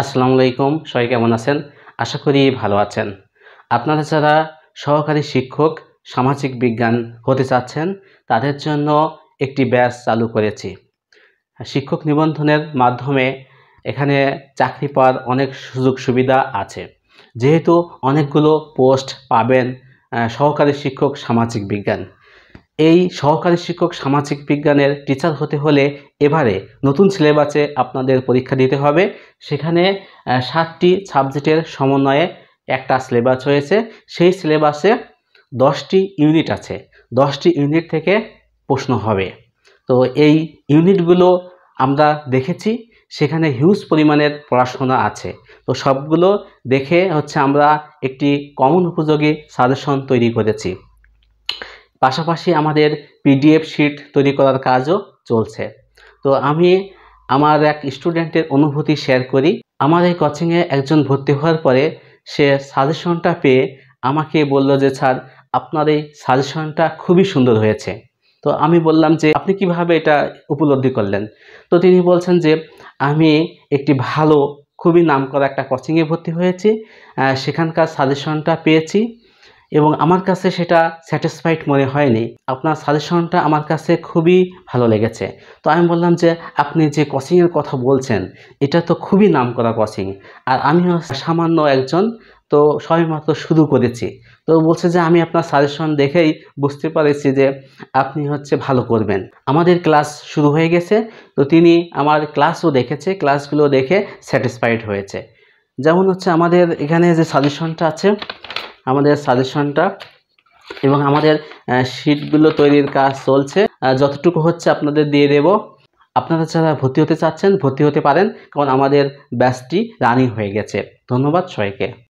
আসসালামু আলাইকুম সবাই কেমন আছেন আশা করি ভালো আছেন আপনারা যারা সহকারী শিক্ষক সামাজিক বিজ্ঞান হতে চাচ্ছেন তাদের জন্য একটি ব্যাস চালু করেছি শিক্ষক নিবন্ধনের মাধ্যমে এখানে চাকরি পাওয়ার অনেক সুযোগ সুবিধা আছে যেহেতু অনেকগুলো পোস্ট পাবেন সহকারী শিক্ষক সামাজিক বিজ্ঞান এই সহকারী শিক্ষক সামাজিক বিজ্ঞানের টিচার হতে হলে এবারে নতুন সিলেবাসে আপনাদের পরীক্ষা দিতে হবে সেখানে সাতটি সাবজেক্টের সমন্বয়ে একটা সিলেবাস হয়েছে সেই সিলেবাসে দশটি ইউনিট আছে দশটি ইউনিট থেকে প্রশ্ন হবে তো এই ইউনিটগুলো আমরা দেখেছি সেখানে হিউজ পরিমাণের পড়াশোনা আছে তো সবগুলো দেখে হচ্ছে আমরা একটি কমন উপযোগী সাজেশন তৈরি করেছি পাশাপাশি আমাদের পিডিএফ শিট তৈরি করার কাজও চলছে তো আমি আমার এক স্টুডেন্টের অনুভূতি শেয়ার করি আমার এই কোচিংয়ে একজন ভর্তি হওয়ার পরে সে সাজেশনটা পেয়ে আমাকে বলল যে স্যার আপনার এই সাজেশনটা খুবই সুন্দর হয়েছে তো আমি বললাম যে আপনি কিভাবে এটা উপলব্ধি করলেন তো তিনি বলছেন যে আমি একটি ভালো খুবই নাম করা একটা কোচিংয়ে ভর্তি হয়েছি সেখানকার সাজেশনটা পেয়েছি এবং আমার কাছে সেটা স্যাটিসফাইড মনে হয়নি আপনার সাজেশনটা আমার কাছে খুবই ভালো লেগেছে তো আমি বললাম যে আপনি যে কোচিংয়ের কথা বলছেন এটা তো খুবই নাম করা কোচিং আর আমি সামান্য একজন তো মাত্র শুরু করেছি তো বলছে যে আমি আপনার সাজেশন দেখেই বুঝতে পারেছি যে আপনি হচ্ছে ভালো করবেন আমাদের ক্লাস শুরু হয়ে গেছে তো তিনি আমার ক্লাসও দেখেছে ক্লাসগুলো দেখে স্যাটিসফাইড হয়েছে যেমন হচ্ছে আমাদের এখানে যে সাজেশনটা আছে আমাদের সাজেশনটা এবং আমাদের শিটগুলো তৈরির কাজ চলছে যতটুকু হচ্ছে আপনাদের দিয়ে দেব আপনারা যারা ভর্তি হতে চাচ্ছেন ভর্তি হতে পারেন কারণ আমাদের ব্যাচটি রানিং হয়ে গেছে ধন্যবাদ সবাইকে